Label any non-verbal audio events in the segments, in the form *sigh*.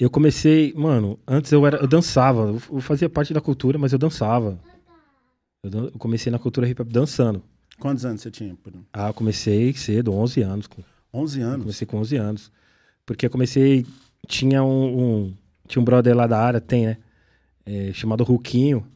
Eu comecei, mano, antes eu era, eu dançava, eu fazia parte da cultura, mas eu dançava. Eu, dan eu comecei na cultura hip hop dançando. Quantos anos você tinha? Ah, eu comecei cedo, 11 anos. Com, 11 anos? Comecei com 11 anos. Porque eu comecei, tinha um, um tinha um brother lá da área, tem, né? É, chamado Ruquinho.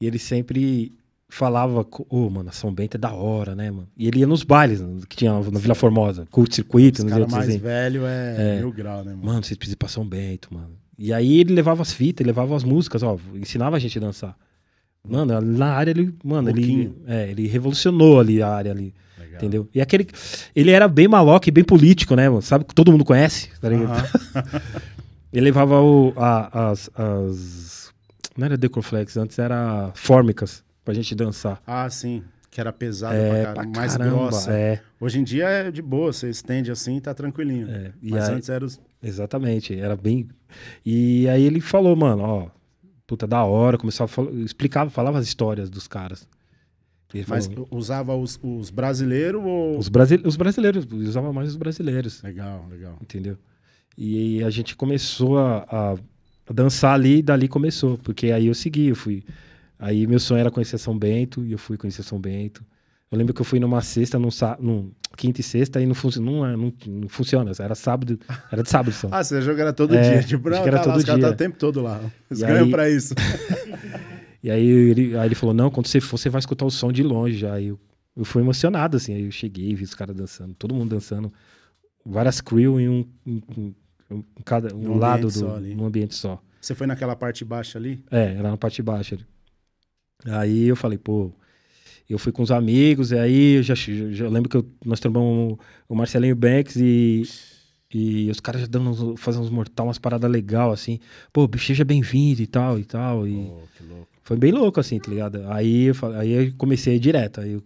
E ele sempre falava, ô, oh, mano, São Bento é da hora, né, mano? E ele ia nos bailes né, que tinha na Vila Formosa, curto-circuito, não sei o mais assim. velho é, é mil grau, né, mano? Mano, vocês precisam ir pra São Bento, mano. E aí ele levava as fitas, levava as músicas, ó, ensinava a gente a dançar. Mano, na área ele, mano, um ele, é, ele revolucionou ali a área ali. Legal. Entendeu? E aquele ele era bem maloca e bem político, né, mano? Sabe que todo mundo conhece, tá Uh *laughs* -huh. ele levava o, a, as, as não era Decorflex, antes era Fórmicas pra gente dançar. Ah, sim. Que era pesado é, pra, mais caramba, grossa. É. Hoje em dia é de boa, você estende assim e tá tranquilinho. É, Mas aí, antes era os... Exatamente, era bem. E aí ele falou, mano, ó, puta da hora, começava a falar, explicava, falava as histórias dos caras. Mas falou, usava os, os brasileiros ou. Os, brasi os brasileiros, usava mais os brasileiros. Legal, legal. Entendeu? E a gente começou a, a dançar ali, e dali começou, porque aí eu segui, eu fui Aí meu sonho era conhecer São Bento e eu fui conhecer São Bento. Eu lembro que eu fui numa sexta, num, num quinta e sexta, e não, fun não, é, não, não, funciona. Era sábado, era de sábado só. *laughs* ah, você joga era todo é, dia, tipo, não, ah, era tá todo lá, dia. tá o tempo todo lá. Eles e pra isso. *laughs* e aí ele, aí ele falou: não, quando você for, você vai escutar o som de longe. Aí eu, eu fui emocionado, assim. Aí eu cheguei, vi os caras dançando, todo mundo dançando. Várias crew em um, em, em cada, um, lado do. Só, um ambiente só. Você foi naquela parte baixa ali? É, era na parte baixa ali. Aí eu falei, pô, eu fui com os amigos, e aí eu já, já lembro que eu, nós trombamos o Marcelinho Banks e, e os caras já dando, fazendo uns mortal, umas paradas legal, assim. Pô, seja bem-vindo e tal, e tal. E oh, que louco. Foi bem louco, assim, tá ligado? Aí eu, aí eu comecei direto. Aí eu,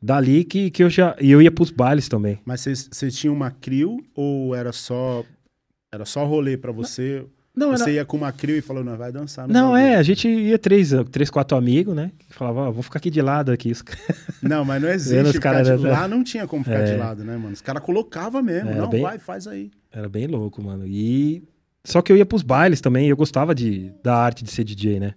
dali que, que eu já. E eu ia pros bailes também. Mas vocês tinham uma crew ou era só. Era só rolê pra você? Não. Não, Você era... ia com uma crew e falou, não, vai dançar. Não, não é, a gente ia três, três quatro amigos, né? Que falava, oh, vou ficar aqui de lado aqui. *laughs* Não, mas não existe. cara de... Lá não tinha como ficar é... de lado, né, mano? Os caras colocavam mesmo. Era não, bem... vai, faz aí. Era bem louco, mano. E... Só que eu ia pros bailes também, eu gostava de, da arte de ser DJ, né?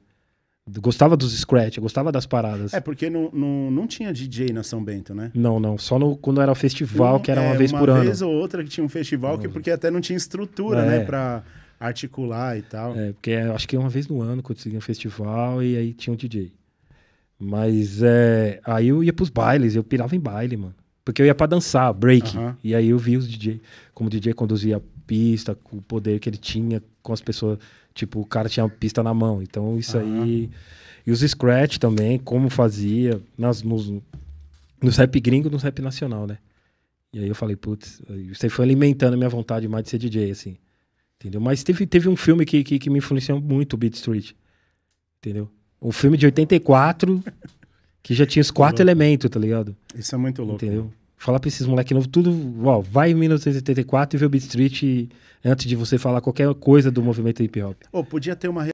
Gostava dos scratch, gostava das paradas. É, porque não, não, não tinha DJ na São Bento, né? Não, não. Só no, quando era o festival, não, que era uma é, vez uma por vez ano. Uma vez ou outra que tinha um festival, que, porque até não tinha estrutura, né, é. né? Pra articular e tal. É, porque é, acho que é uma vez no ano quando tinha um festival e aí tinha um DJ. Mas é, aí eu ia pros bailes, eu pirava em baile, mano. Porque eu ia para dançar, break. Uhum. E aí eu vi os DJ, como o DJ conduzia a pista, com o poder que ele tinha com as pessoas. Tipo, o cara tinha a pista na mão. Então isso uhum. aí. E os scratch também, como fazia, nas, nos, no rap gringo, nos rap nacional, né? E aí eu falei, putz, você foi alimentando a minha vontade mais de ser DJ, assim. Entendeu? Mas teve, teve um filme que, que, que me influenciou muito, Beat Street. Entendeu? Um filme de 84, que já tinha os quatro elementos, tá ligado? Isso é muito louco. Entendeu? Né? Falar pra esses moleque novo, tudo, ó, vai em 1984 e vê o Beat Street antes de você falar qualquer coisa do movimento hip hop. Oh, podia ter uma